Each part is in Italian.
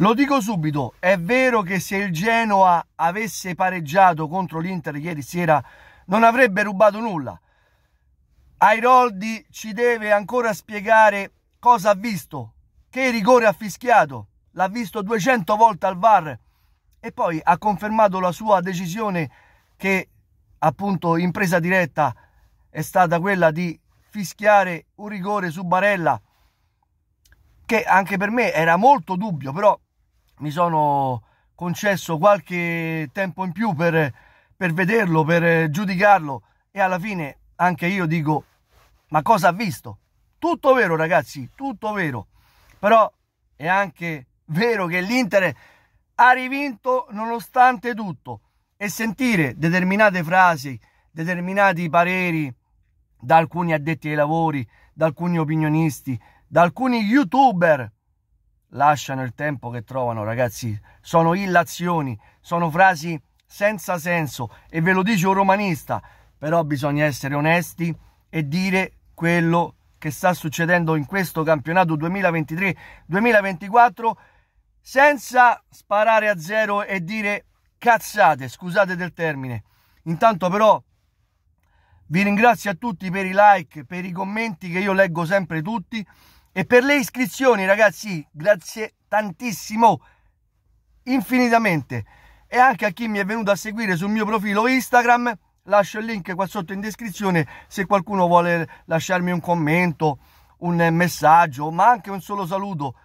Lo dico subito, è vero che se il Genoa avesse pareggiato contro l'Inter ieri sera non avrebbe rubato nulla. Airoldi ci deve ancora spiegare cosa ha visto, che rigore ha fischiato, l'ha visto 200 volte al VAR e poi ha confermato la sua decisione che appunto in presa diretta è stata quella di fischiare un rigore su Barella che anche per me era molto dubbio, però mi sono concesso qualche tempo in più per, per vederlo, per giudicarlo e alla fine anche io dico ma cosa ha visto? Tutto vero ragazzi, tutto vero, però è anche vero che l'Inter ha rivinto nonostante tutto e sentire determinate frasi, determinati pareri da alcuni addetti ai lavori, da alcuni opinionisti, da alcuni youtuber lasciano il tempo che trovano, ragazzi. Sono illazioni, sono frasi senza senso e ve lo dice un romanista, però bisogna essere onesti e dire quello che sta succedendo in questo campionato 2023-2024 senza sparare a zero e dire cazzate, scusate del termine. Intanto però vi ringrazio a tutti per i like, per i commenti che io leggo sempre tutti. E per le iscrizioni, ragazzi, grazie tantissimo, infinitamente. E anche a chi mi è venuto a seguire sul mio profilo Instagram, lascio il link qua sotto in descrizione se qualcuno vuole lasciarmi un commento, un messaggio, ma anche un solo saluto.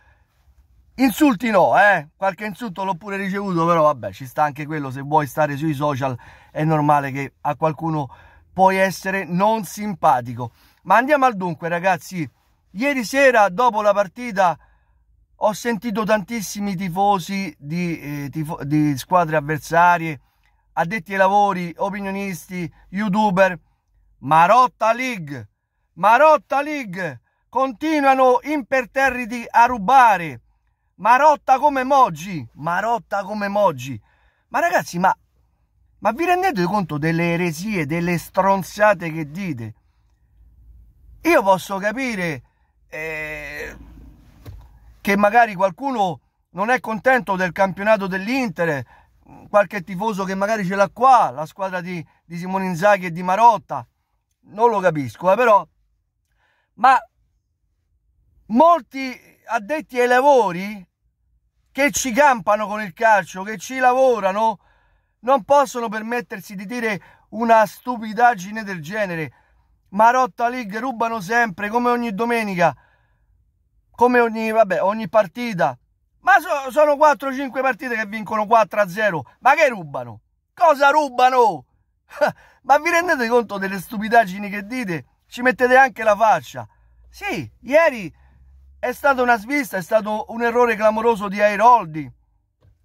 Insulti no, eh? Qualche insulto l'ho pure ricevuto, però vabbè, ci sta anche quello. Se vuoi stare sui social è normale che a qualcuno puoi essere non simpatico. Ma andiamo al dunque, ragazzi. Ieri sera dopo la partita ho sentito tantissimi tifosi di, eh, tifo di squadre avversarie, addetti ai lavori, opinionisti, youtuber. Marotta League, Marotta League, continuano imperterriti a rubare. Marotta come Moggi, Marotta come Moggi. Ma ragazzi, ma, ma vi rendete conto delle eresie, delle stronzate che dite? Io posso capire eh, che magari qualcuno non è contento del campionato dell'Inter, qualche tifoso che magari ce l'ha qua, la squadra di, di Simone Inzaghi e di Marotta, non lo capisco, eh, però, ma molti addetti ai lavori che ci campano con il calcio, che ci lavorano, non possono permettersi di dire una stupidaggine del genere. Marotta League rubano sempre, come ogni domenica, come ogni, vabbè, ogni partita. Ma so, sono 4-5 partite che vincono 4-0. Ma che rubano? Cosa rubano? ma vi rendete conto delle stupidaggini che dite? Ci mettete anche la faccia. Sì, ieri è stata una svista, è stato un errore clamoroso di Airoldi,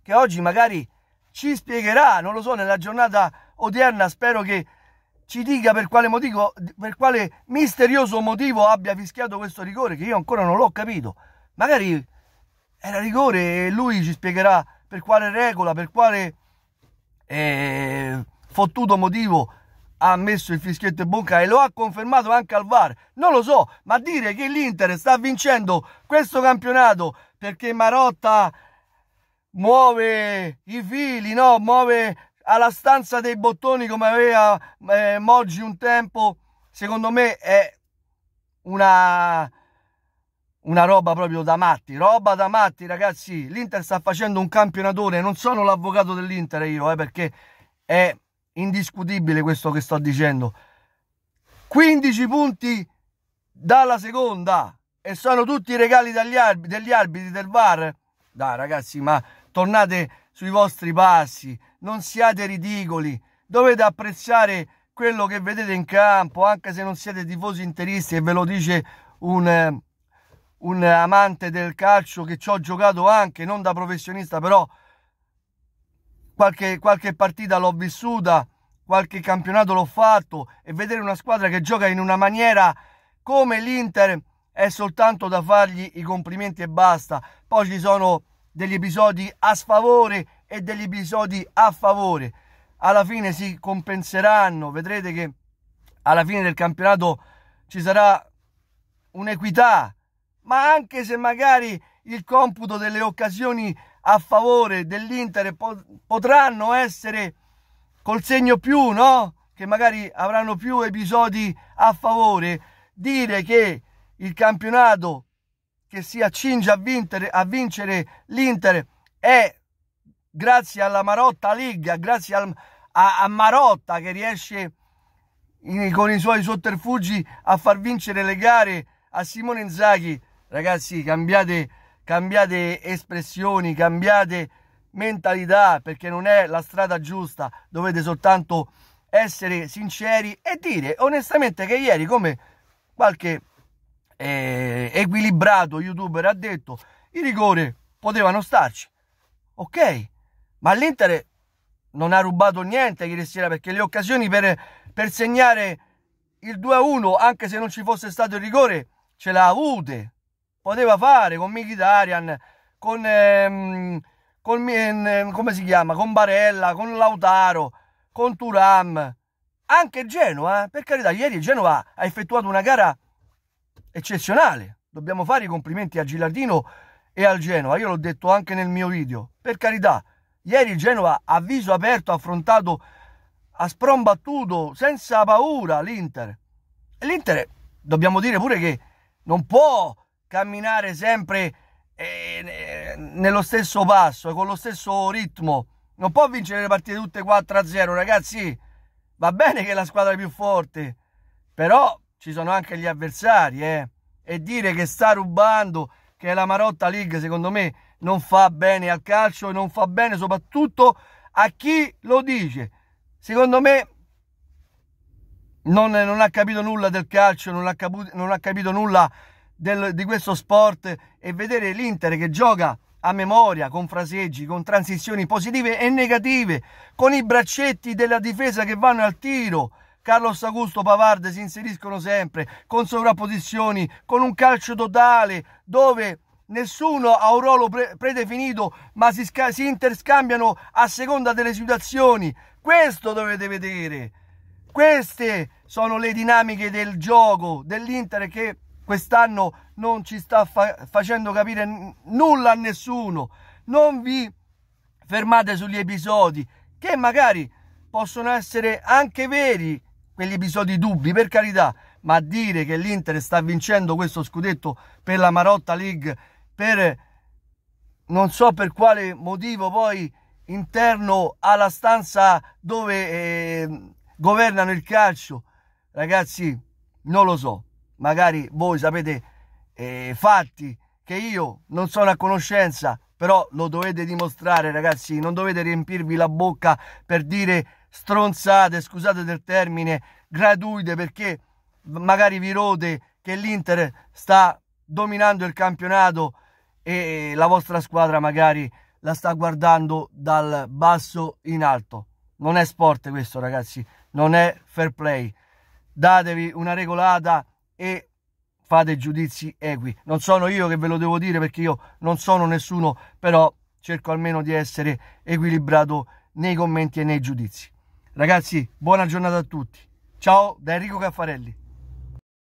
che oggi magari ci spiegherà, non lo so, nella giornata odierna spero che ci dica per quale, motivo, per quale misterioso motivo abbia fischiato questo rigore che io ancora non l'ho capito. Magari era rigore e lui ci spiegherà per quale regola, per quale eh, fottuto motivo ha messo il fischietto in bocca e lo ha confermato anche al VAR. Non lo so, ma dire che l'Inter sta vincendo questo campionato perché Marotta muove i fili, no? muove alla stanza dei bottoni come aveva eh, Moggi un tempo, secondo me è una, una roba proprio da matti, roba da matti ragazzi, l'Inter sta facendo un campionatore, non sono l'avvocato dell'Inter io, eh, perché è indiscutibile questo che sto dicendo. 15 punti dalla seconda e sono tutti i regali arbitri, degli arbitri del VAR. Dai ragazzi, ma tornate sui vostri passi, non siate ridicoli, dovete apprezzare quello che vedete in campo, anche se non siete tifosi interisti e ve lo dice un, eh, un amante del calcio che ci ho giocato anche, non da professionista, però qualche, qualche partita l'ho vissuta, qualche campionato l'ho fatto e vedere una squadra che gioca in una maniera come l'Inter è soltanto da fargli i complimenti e basta. Poi ci sono degli episodi a sfavore e degli episodi a favore. Alla fine si compenseranno, vedrete che alla fine del campionato ci sarà un'equità, ma anche se magari il computo delle occasioni a favore dell'Inter potranno essere col segno più, no? Che magari avranno più episodi a favore, dire che il campionato che si accinge a vincere, a vincere l'Inter è grazie alla Marotta League, grazie al, a, a, Marotta che riesce in, con i suoi sotterfugi a far vincere le gare a Simone Inzaghi. Ragazzi, cambiate, cambiate espressioni, cambiate mentalità perché non è la strada giusta, dovete soltanto essere sinceri e dire onestamente che ieri come qualche eh, equilibrato youtuber ha detto i rigore potevano starci ok ma l'Inter non ha rubato niente ieri sera perché le occasioni per, per segnare il 2-1 anche se non ci fosse stato il rigore ce l'ha avute poteva fare con Mkhitaryan con, ehm, con ehm, come si chiama con Barella con Lautaro con Turam anche Genova eh? per carità ieri Genova ha effettuato una gara eccezionale dobbiamo fare i complimenti a Gilardino e al Genova io l'ho detto anche nel mio video per carità Ieri il Genova a viso aperto ha affrontato a sprombattuto, senza paura l'Inter. E l'Inter, dobbiamo dire pure che non può camminare sempre eh, nello stesso passo, con lo stesso ritmo. Non può vincere le partite tutte 4-0, ragazzi. Va bene che la squadra è più forte, però ci sono anche gli avversari, eh. E dire che sta rubando, che è la Marotta League, secondo me, non fa bene al calcio e non fa bene soprattutto a chi lo dice. Secondo me non, non ha capito nulla del calcio, non ha, caputo, non ha capito nulla del, di questo sport e vedere l'Inter che gioca a memoria, con fraseggi, con transizioni positive e negative, con i braccetti della difesa che vanno al tiro. Carlos Augusto Pavard si inseriscono sempre con sovrapposizioni, con un calcio totale dove nessuno ha un ruolo pre predefinito, ma si, si interscambiano a seconda delle situazioni. Questo dovete vedere. Queste sono le dinamiche del gioco dell'Inter che quest'anno non ci sta fa facendo capire nulla a nessuno. Non vi fermate sugli episodi che magari possono essere anche veri quegli episodi dubbi, per carità, ma dire che l'Inter sta vincendo questo scudetto per la Marotta League per non so per quale motivo poi interno alla stanza dove eh, governano il calcio ragazzi non lo so magari voi sapete eh, fatti che io non sono a conoscenza però lo dovete dimostrare ragazzi non dovete riempirvi la bocca per dire stronzate scusate del termine gratuite perché magari vi rode che l'Inter sta dominando il campionato e la vostra squadra magari la sta guardando dal basso in alto. Non è sport questo ragazzi, non è fair play. Datevi una regolata e fate giudizi equi. Non sono io che ve lo devo dire perché io non sono nessuno, però cerco almeno di essere equilibrato nei commenti e nei giudizi. Ragazzi, buona giornata a tutti. Ciao da Enrico Caffarelli.